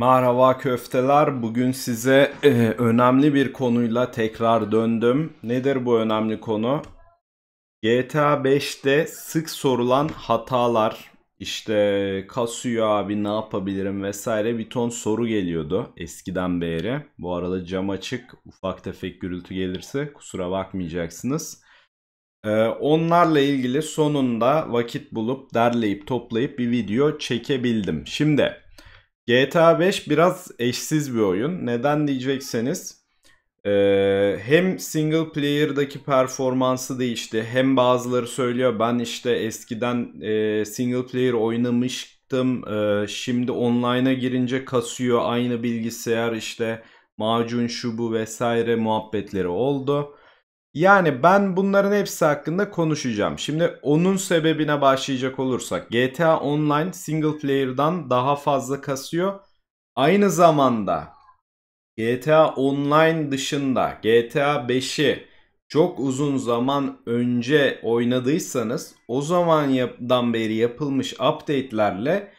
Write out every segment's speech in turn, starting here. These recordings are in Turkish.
Merhaba köfteler. Bugün size e, önemli bir konuyla tekrar döndüm. Nedir bu önemli konu? GTA 5'te sık sorulan hatalar, İşte kasıyor abi ne yapabilirim vesaire bir ton soru geliyordu eskiden beri. Bu arada cam açık, ufak tefek gürültü gelirse kusura bakmayacaksınız. Ee, onlarla ilgili sonunda vakit bulup derleyip toplayıp bir video çekebildim. Şimdi GTA 5 biraz eşsiz bir oyun. Neden diyecekseniz e, hem single player'daki performansı değişti hem bazıları söylüyor ben işte eskiden e, single player oynamıştım e, şimdi online'a girince kasıyor aynı bilgisayar işte macun şu bu vesaire muhabbetleri oldu. Yani ben bunların hepsi hakkında konuşacağım. Şimdi onun sebebine başlayacak olursak GTA Online single player'dan daha fazla kasıyor. Aynı zamanda GTA Online dışında GTA 5'i çok uzun zaman önce oynadıysanız o zamandan beri yapılmış update'lerle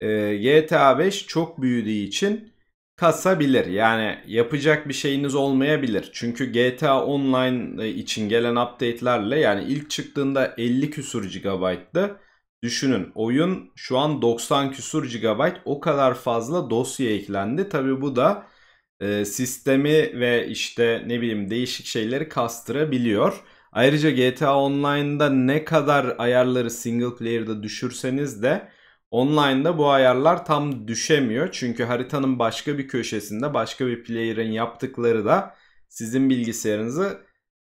e, GTA 5 çok büyüdüğü için kasabilir. Yani yapacak bir şeyiniz olmayabilir. Çünkü GTA Online e, için gelen update'lerle yani ilk çıktığında 50 küsur GB'dı. Düşünün oyun şu an 90 küsur GB o kadar fazla dosya eklendi. Tabi bu da e, sistemi ve işte ne bileyim değişik şeyleri kastırabiliyor. Ayrıca GTA Online'da ne kadar ayarları single player'da düşürseniz de Online'da bu ayarlar tam düşemiyor. Çünkü haritanın başka bir köşesinde başka bir player'ın yaptıkları da sizin bilgisayarınızı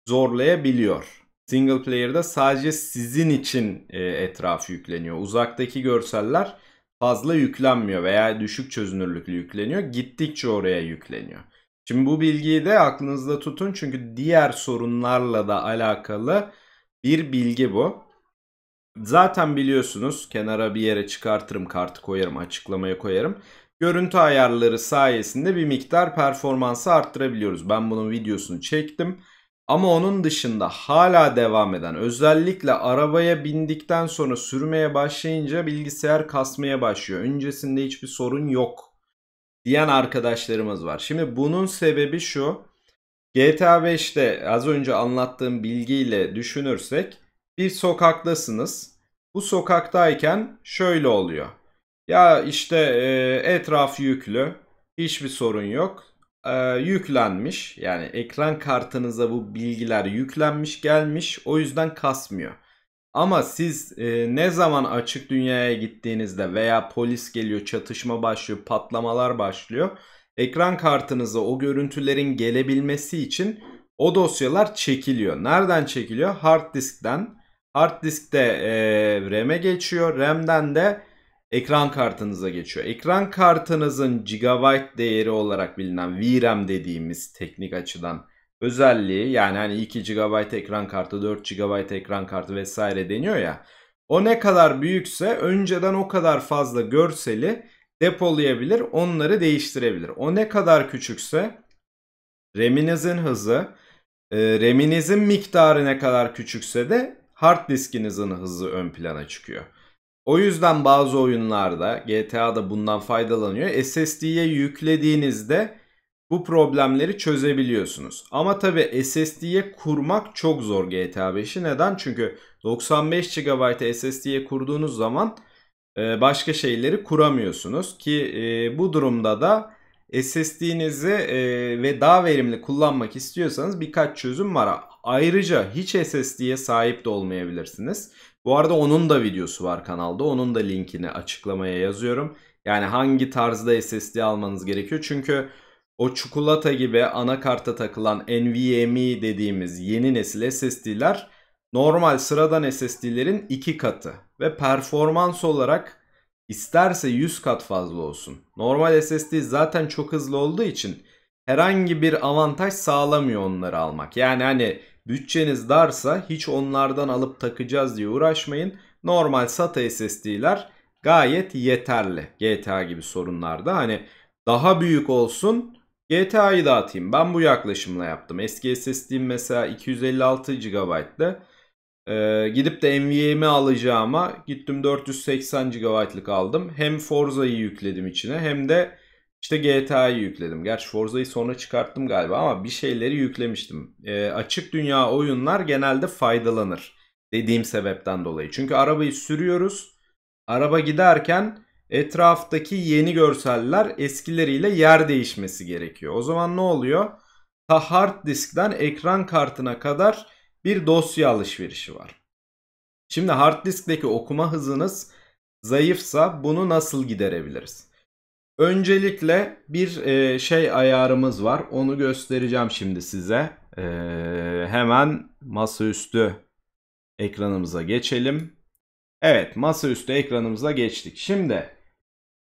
zorlayabiliyor. Single player'da sadece sizin için e, etrafı yükleniyor. Uzaktaki görseller fazla yüklenmiyor veya düşük çözünürlüklü yükleniyor. Gittikçe oraya yükleniyor. Şimdi bu bilgiyi de aklınızda tutun çünkü diğer sorunlarla da alakalı bir bilgi bu. Zaten biliyorsunuz kenara bir yere çıkartırım kartı koyarım açıklamaya koyarım. Görüntü ayarları sayesinde bir miktar performansı arttırabiliyoruz. Ben bunun videosunu çektim. Ama onun dışında hala devam eden özellikle arabaya bindikten sonra sürmeye başlayınca bilgisayar kasmaya başlıyor. Öncesinde hiçbir sorun yok diyen arkadaşlarımız var. Şimdi bunun sebebi şu. GTA 5'te az önce anlattığım bilgiyle düşünürsek bir sokaktasınız. Bu sokaktayken şöyle oluyor. Ya işte e, etraf yüklü, hiçbir sorun yok. E, yüklenmiş yani ekran kartınıza bu bilgiler yüklenmiş gelmiş o yüzden kasmıyor. Ama siz e, ne zaman açık dünyaya gittiğinizde veya polis geliyor, çatışma başlıyor, patlamalar başlıyor. Ekran kartınıza o görüntülerin gelebilmesi için o dosyalar çekiliyor. Nereden çekiliyor? Hard diskten Hard diskte e, RAM'e geçiyor. RAM'den de ekran kartınıza geçiyor. Ekran kartınızın gigabyte değeri olarak bilinen VRAM dediğimiz teknik açıdan özelliği yani hani 2 GB ekran kartı, 4 GB ekran kartı vesaire deniyor ya. O ne kadar büyükse önceden o kadar fazla görseli depolayabilir, onları değiştirebilir. O ne kadar küçükse RAM'inizin hızı, RAM'inizin miktarı ne kadar küçükse de hard diskinizin hızı ön plana çıkıyor. O yüzden bazı oyunlarda GTA'da bundan faydalanıyor. SSD'ye yüklediğinizde bu problemleri çözebiliyorsunuz. Ama tabi SSD'ye kurmak çok zor GTA 5'i. Neden? Çünkü 95 GB SSD'ye kurduğunuz zaman e, başka şeyleri kuramıyorsunuz. Ki e, bu durumda da SSD'nizi e, ve daha verimli kullanmak istiyorsanız birkaç çözüm var. Ayrıca hiç SSD'ye sahip de olmayabilirsiniz. Bu arada onun da videosu var kanalda. Onun da linkini açıklamaya yazıyorum. Yani hangi tarzda SSD almanız gerekiyor. Çünkü o çikolata gibi anakarta takılan NVMe dediğimiz yeni nesil SSD'ler normal sıradan SSD'lerin 2 katı ve performans olarak isterse 100 kat fazla olsun. Normal SSD zaten çok hızlı olduğu için herhangi bir avantaj sağlamıyor onları almak. Yani hani Bütçeniz darsa hiç onlardan alıp takacağız diye uğraşmayın. Normal SATA SSD'ler gayet yeterli. GTA gibi sorunlarda hani daha büyük olsun GTA'yı da atayım. Ben bu yaklaşımla yaptım. Eski SSD'm mesela 256 GB'dı. Ee, gidip de NVMe alacağıma gittim 480 GB'lık aldım. Hem Forza'yı yükledim içine hem de işte GTA'yı yükledim. Gerçi Forza'yı sonra çıkarttım galiba ama bir şeyleri yüklemiştim. E, açık dünya oyunlar genelde faydalanır. Dediğim sebepten dolayı. Çünkü arabayı sürüyoruz. Araba giderken etraftaki yeni görseller eskileriyle yer değişmesi gerekiyor. O zaman ne oluyor? Ta hard diskten ekran kartına kadar bir dosya alışverişi var. Şimdi hard diskteki okuma hızınız zayıfsa bunu nasıl giderebiliriz? Öncelikle bir e, şey ayarımız var. Onu göstereceğim şimdi size. E, hemen masaüstü ekranımıza geçelim. Evet masaüstü ekranımıza geçtik. Şimdi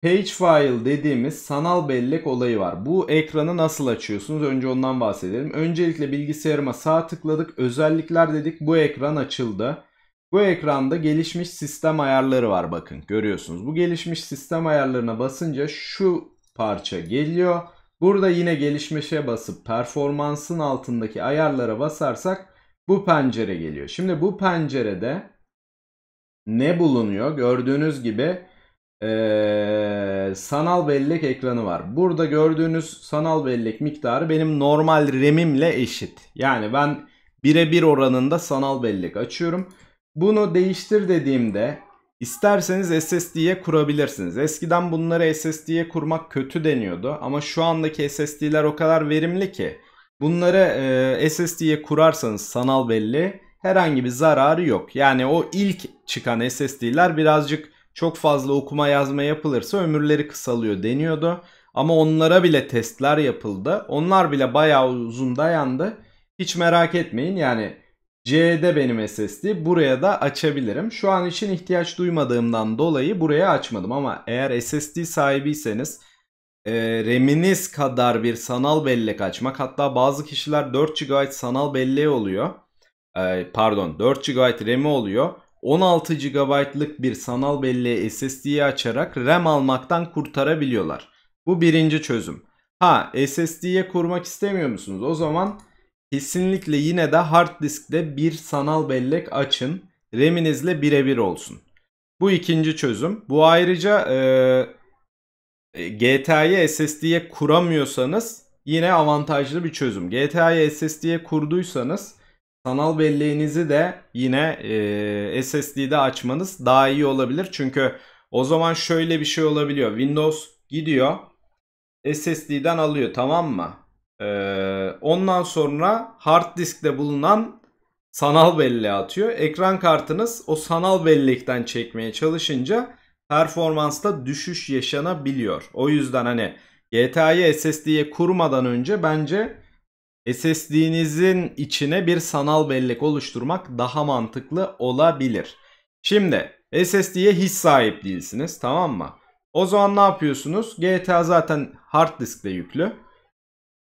page file dediğimiz sanal bellek olayı var. Bu ekranı nasıl açıyorsunuz? Önce ondan bahsedelim. Öncelikle bilgisayarıma sağ tıkladık. Özellikler dedik. Bu ekran açıldı. Bu ekranda gelişmiş sistem ayarları var bakın görüyorsunuz. Bu gelişmiş sistem ayarlarına basınca şu parça geliyor. Burada yine gelişmişe basıp performansın altındaki ayarlara basarsak bu pencere geliyor. Şimdi bu pencerede ne bulunuyor? Gördüğünüz gibi ee, sanal bellek ekranı var. Burada gördüğünüz sanal bellek miktarı benim normal RAM'imle eşit. Yani ben birebir oranında sanal bellek açıyorum. Bunu değiştir dediğimde isterseniz SSD'ye kurabilirsiniz. Eskiden bunları SSD'ye kurmak kötü deniyordu ama şu andaki SSD'ler o kadar verimli ki bunları e, SSD'ye kurarsanız sanal belli herhangi bir zararı yok. Yani o ilk çıkan SSD'ler birazcık çok fazla okuma yazma yapılırsa ömürleri kısalıyor deniyordu. Ama onlara bile testler yapıldı. Onlar bile bayağı uzun dayandı. Hiç merak etmeyin yani C'de benim SSD. Buraya da açabilirim. Şu an için ihtiyaç duymadığımdan dolayı buraya açmadım ama eğer SSD sahibiyseniz e, RAM'iniz kadar bir sanal bellek açmak hatta bazı kişiler 4 GB sanal belleği oluyor. E, pardon 4 GB RAM'i oluyor. 16 GB'lık bir sanal belleğe SSD'yi açarak RAM almaktan kurtarabiliyorlar. Bu birinci çözüm. Ha SSD'ye kurmak istemiyor musunuz? O zaman Kesinlikle yine de hard diskte bir sanal bellek açın. RAM'inizle birebir olsun. Bu ikinci çözüm. Bu ayrıca e, e GTA'yı SSD'ye kuramıyorsanız yine avantajlı bir çözüm. GTA'yı SSD'ye kurduysanız sanal belleğinizi de yine e, SSD'de açmanız daha iyi olabilir. Çünkü o zaman şöyle bir şey olabiliyor. Windows gidiyor SSD'den alıyor tamam mı? Ee, ondan sonra hard diskte bulunan sanal belleğe atıyor. Ekran kartınız o sanal bellekten çekmeye çalışınca performansta düşüş yaşanabiliyor. O yüzden hani GTA'yı SSD'ye kurmadan önce bence SSD'nizin içine bir sanal bellek oluşturmak daha mantıklı olabilir. Şimdi SSD'ye hiç sahip değilsiniz tamam mı? O zaman ne yapıyorsunuz? GTA zaten hard diskte yüklü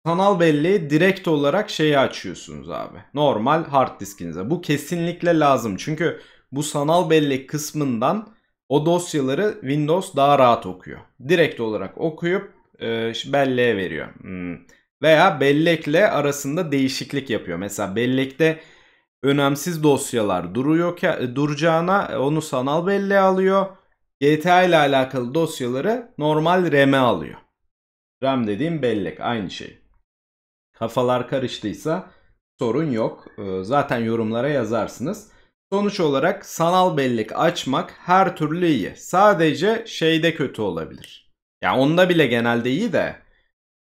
sanal belleğe direkt olarak şeyi açıyorsunuz abi. Normal hard diskinize. Bu kesinlikle lazım. Çünkü bu sanal bellek kısmından o dosyaları Windows daha rahat okuyor. Direkt olarak okuyup e, belleğe veriyor. Hmm. Veya bellekle arasında değişiklik yapıyor. Mesela bellekte önemsiz dosyalar duruyor ki e, duracağına e, onu sanal belleğe alıyor. GTA ile alakalı dosyaları normal RAM'e alıyor. RAM dediğim bellek aynı şey kafalar karıştıysa sorun yok. Ee, zaten yorumlara yazarsınız. Sonuç olarak sanal bellek açmak her türlü iyi. Sadece şeyde kötü olabilir. Ya yani onda bile genelde iyi de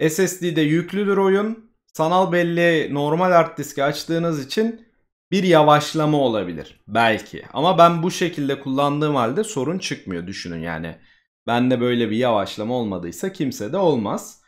SSD'de yüklüdür oyun. Sanal belleği normal hard diske açtığınız için bir yavaşlama olabilir belki. Ama ben bu şekilde kullandığım halde sorun çıkmıyor düşünün yani. Bende böyle bir yavaşlama olmadıysa kimse de olmaz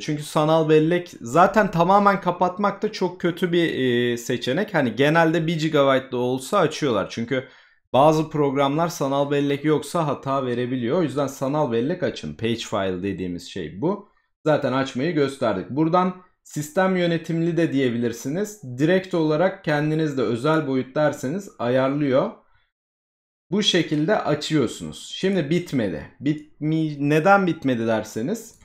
çünkü sanal bellek zaten tamamen kapatmak da çok kötü bir seçenek. Hani genelde 1 GB da olsa açıyorlar. Çünkü bazı programlar sanal bellek yoksa hata verebiliyor. O yüzden sanal bellek açın. Page file dediğimiz şey bu. Zaten açmayı gösterdik. Buradan sistem yönetimli de diyebilirsiniz. Direkt olarak kendiniz de özel boyut derseniz ayarlıyor. Bu şekilde açıyorsunuz. Şimdi bitmedi. Bitmi neden bitmedi derseniz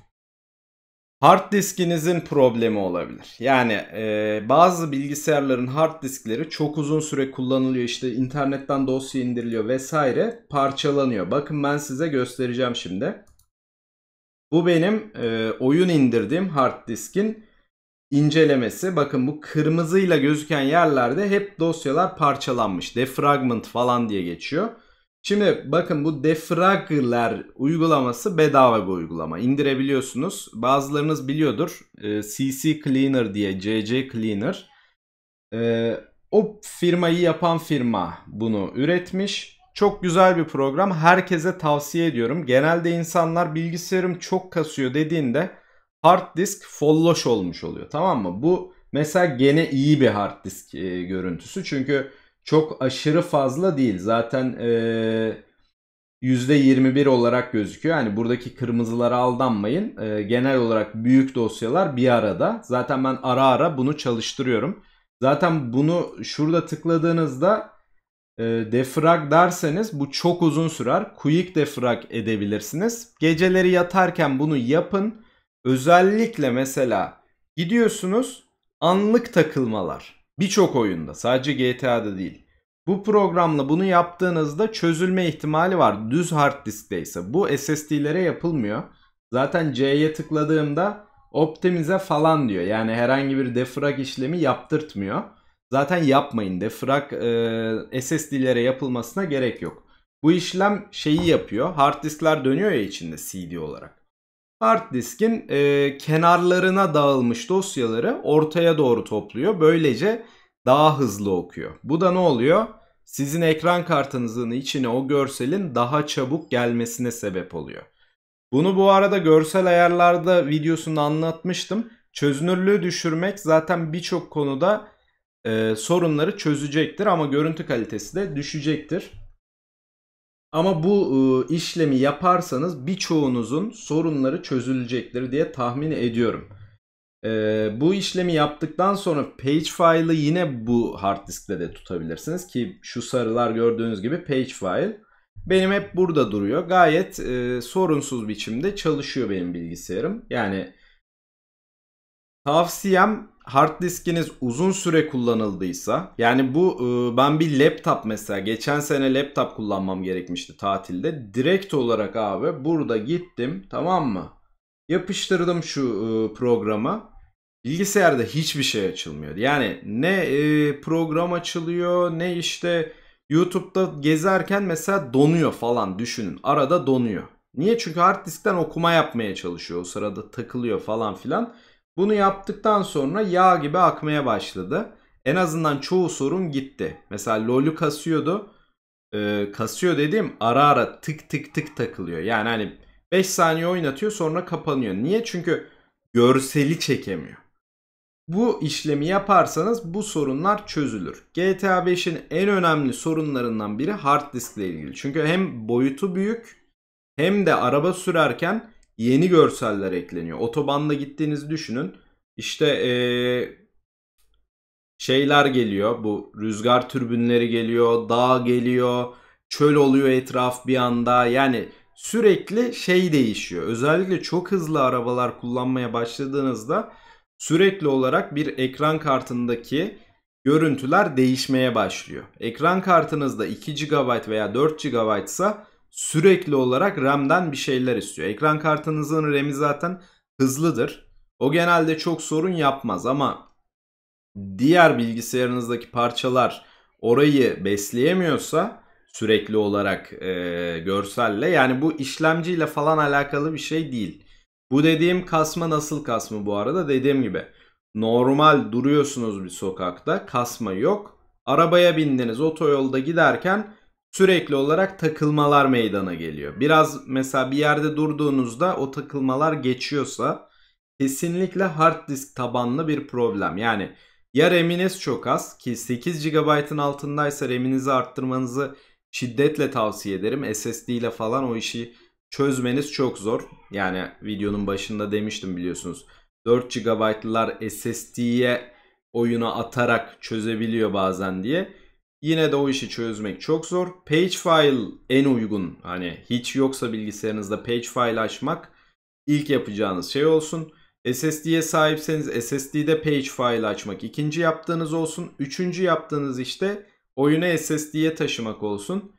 Hard diskinizin problemi olabilir. Yani e, bazı bilgisayarların hard diskleri çok uzun süre kullanılıyor. İşte internetten dosya indiriliyor vesaire parçalanıyor. Bakın ben size göstereceğim şimdi. Bu benim e, oyun indirdiğim hard diskin incelemesi. Bakın bu kırmızıyla gözüken yerlerde hep dosyalar parçalanmış. Defragment falan diye geçiyor. Şimdi bakın bu defragler uygulaması bedava bir uygulama. İndirebiliyorsunuz. Bazılarınız biliyordur. CC ee, Cleaner diye, CC Cleaner. Ee, o firmayı yapan firma bunu üretmiş. Çok güzel bir program. Herkese tavsiye ediyorum. Genelde insanlar bilgisayarım çok kasıyor dediğinde hard disk folloş olmuş oluyor. Tamam mı? Bu mesela gene iyi bir hard disk e, görüntüsü. Çünkü çok aşırı fazla değil. Zaten e, %21 olarak gözüküyor. Yani buradaki kırmızılara aldanmayın. E, genel olarak büyük dosyalar bir arada. Zaten ben ara ara bunu çalıştırıyorum. Zaten bunu şurada tıkladığınızda e, defrag derseniz bu çok uzun sürer. Quick defrag edebilirsiniz. Geceleri yatarken bunu yapın. Özellikle mesela gidiyorsunuz anlık takılmalar. Birçok oyunda sadece GTA'da değil. Bu programla bunu yaptığınızda çözülme ihtimali var. Düz hard diskteyse. Bu SSD'lere yapılmıyor. Zaten C'ye tıkladığımda optimize falan diyor. Yani herhangi bir defrag işlemi yaptırtmıyor. Zaten yapmayın. Defrag e, SSD'lere yapılmasına gerek yok. Bu işlem şeyi yapıyor. Hard diskler dönüyor ya içinde CD olarak hard diskin e, kenarlarına dağılmış dosyaları ortaya doğru topluyor. Böylece daha hızlı okuyor. Bu da ne oluyor? Sizin ekran kartınızın içine o görselin daha çabuk gelmesine sebep oluyor. Bunu bu arada görsel ayarlarda videosunu anlatmıştım. Çözünürlüğü düşürmek zaten birçok konuda e, sorunları çözecektir ama görüntü kalitesi de düşecektir. Ama bu e, işlemi yaparsanız birçoğunuzun sorunları çözülecektir diye tahmin ediyorum. E, bu işlemi yaptıktan sonra page file'ı yine bu hard diskte de tutabilirsiniz ki şu sarılar gördüğünüz gibi page file. Benim hep burada duruyor. Gayet e, sorunsuz biçimde çalışıyor benim bilgisayarım. Yani tavsiyem hard diskiniz uzun süre kullanıldıysa yani bu e, ben bir laptop mesela geçen sene laptop kullanmam gerekmişti tatilde. Direkt olarak abi burada gittim tamam mı? Yapıştırdım şu e, programa Bilgisayarda hiçbir şey açılmıyor. Yani ne e, program açılıyor ne işte YouTube'da gezerken mesela donuyor falan düşünün. Arada donuyor. Niye? Çünkü hard diskten okuma yapmaya çalışıyor. O sırada takılıyor falan filan. Bunu yaptıktan sonra yağ gibi akmaya başladı. En azından çoğu sorun gitti. Mesela LoL'ü kasıyordu. Ee, kasıyor dediğim ara ara tık tık tık takılıyor. Yani hani 5 saniye oynatıyor sonra kapanıyor. Niye? Çünkü görseli çekemiyor. Bu işlemi yaparsanız bu sorunlar çözülür. GTA 5'in en önemli sorunlarından biri hard disk ile ilgili. Çünkü hem boyutu büyük hem de araba sürerken yeni görseller ekleniyor. Otobanda gittiğinizi düşünün. İşte ee, şeyler geliyor. Bu rüzgar türbünleri geliyor, dağ geliyor, çöl oluyor etraf bir anda. Yani sürekli şey değişiyor. Özellikle çok hızlı arabalar kullanmaya başladığınızda sürekli olarak bir ekran kartındaki görüntüler değişmeye başlıyor. Ekran kartınızda 2 GB veya 4 GB ise sürekli olarak RAM'den bir şeyler istiyor. Ekran kartınızın RAM'i zaten hızlıdır. O genelde çok sorun yapmaz ama diğer bilgisayarınızdaki parçalar orayı besleyemiyorsa sürekli olarak e, görselle yani bu işlemciyle falan alakalı bir şey değil. Bu dediğim kasma nasıl kasma bu arada dediğim gibi normal duruyorsunuz bir sokakta kasma yok. Arabaya bindiniz otoyolda giderken sürekli olarak takılmalar meydana geliyor. Biraz mesela bir yerde durduğunuzda o takılmalar geçiyorsa kesinlikle hard disk tabanlı bir problem. Yani ya RAM'iniz çok az ki 8 GB'ın altındaysa RAM'inizi arttırmanızı şiddetle tavsiye ederim. SSD ile falan o işi çözmeniz çok zor. Yani videonun başında demiştim biliyorsunuz. 4 GB'lılar SSD'ye oyunu atarak çözebiliyor bazen diye. Yine de o işi çözmek çok zor. Page file en uygun. Hani hiç yoksa bilgisayarınızda page file açmak ilk yapacağınız şey olsun. SSD'ye sahipseniz SSD'de page file açmak ikinci yaptığınız olsun. Üçüncü yaptığınız işte oyunu SSD'ye taşımak olsun.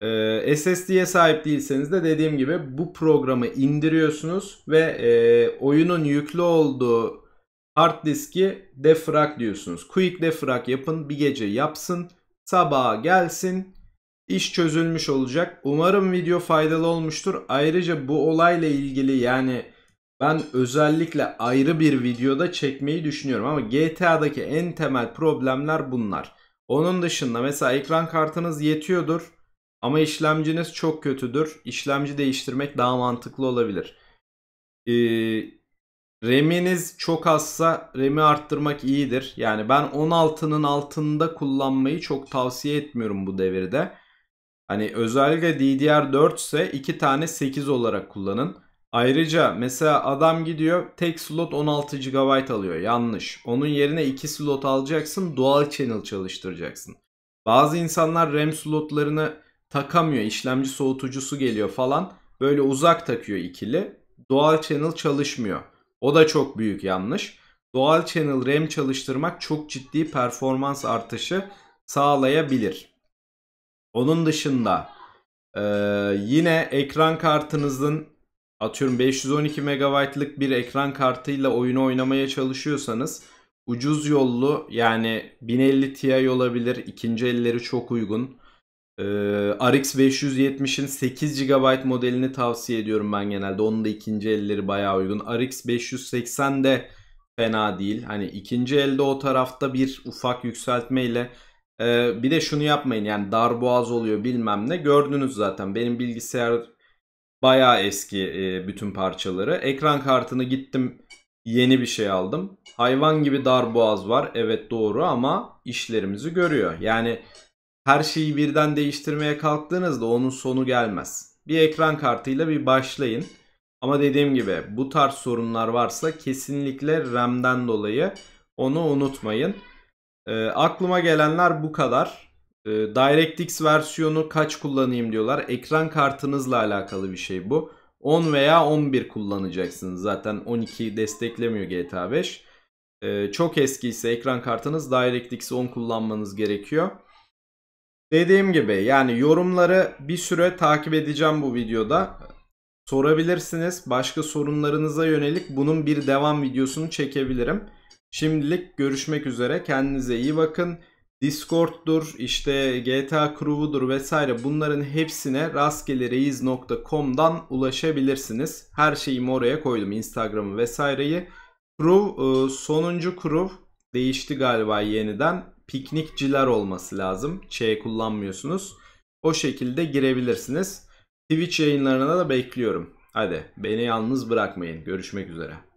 Ee, SSD'ye sahip değilseniz de dediğim gibi bu programı indiriyorsunuz ve e, oyunun yüklü olduğu hard diski defrag diyorsunuz. Quick defrag yapın bir gece yapsın sabaha gelsin. İş çözülmüş olacak. Umarım video faydalı olmuştur. Ayrıca bu olayla ilgili yani ben özellikle ayrı bir videoda çekmeyi düşünüyorum ama GTA'daki en temel problemler bunlar. Onun dışında mesela ekran kartınız yetiyordur ama işlemciniz çok kötüdür. İşlemci değiştirmek daha mantıklı olabilir. Ee, Reminiz çok azsa remi arttırmak iyidir. Yani ben 16'nın altında kullanmayı çok tavsiye etmiyorum bu devirde. Hani özellikle DDR4 ise 2 tane 8 olarak kullanın. Ayrıca mesela adam gidiyor tek slot 16 GB alıyor. Yanlış. Onun yerine 2 slot alacaksın dual channel çalıştıracaksın. Bazı insanlar RAM slotlarını takamıyor. işlemci soğutucusu geliyor falan. Böyle uzak takıyor ikili. Dual channel çalışmıyor. O da çok büyük yanlış. Doğal channel RAM çalıştırmak çok ciddi performans artışı sağlayabilir. Onun dışında e, yine ekran kartınızın atıyorum 512 MB'lık bir ekran kartıyla oyunu oynamaya çalışıyorsanız ucuz yollu yani 1050 Ti olabilir. ikinci elleri çok uygun. Ee, RX 570'in 8 GB modelini tavsiye ediyorum ben genelde. Onun da ikinci elleri bayağı uygun. RX 580 de fena değil. Hani ikinci elde o tarafta bir ufak yükseltmeyle ee, bir de şunu yapmayın yani dar boğaz oluyor bilmem ne. Gördünüz zaten benim bilgisayar bayağı eski e, bütün parçaları. Ekran kartını gittim yeni bir şey aldım. Hayvan gibi dar boğaz var evet doğru ama işlerimizi görüyor. Yani her şeyi birden değiştirmeye kalktığınızda onun sonu gelmez. Bir ekran kartıyla bir başlayın. Ama dediğim gibi bu tarz sorunlar varsa kesinlikle RAM'den dolayı onu unutmayın. E, aklıma gelenler bu kadar. E, DirectX versiyonu kaç kullanayım diyorlar. Ekran kartınızla alakalı bir şey bu. 10 veya 11 kullanacaksınız. Zaten 12 desteklemiyor GTA 5. E, ee, çok eski ise ekran kartınız DirectX 10 kullanmanız gerekiyor. Dediğim gibi yani yorumları bir süre takip edeceğim bu videoda. Sorabilirsiniz. Başka sorunlarınıza yönelik bunun bir devam videosunu çekebilirim. Şimdilik görüşmek üzere. Kendinize iyi bakın. Discord'dur, işte GTA Crew'udur vesaire bunların hepsine rastgelereyiz.com'dan ulaşabilirsiniz. Her şeyimi oraya koydum. Instagram'ı vesaireyi. Crew, e, sonuncu crew değişti galiba yeniden piknikciler olması lazım. Ç kullanmıyorsunuz. O şekilde girebilirsiniz. Twitch yayınlarına da bekliyorum. Hadi beni yalnız bırakmayın. Görüşmek üzere.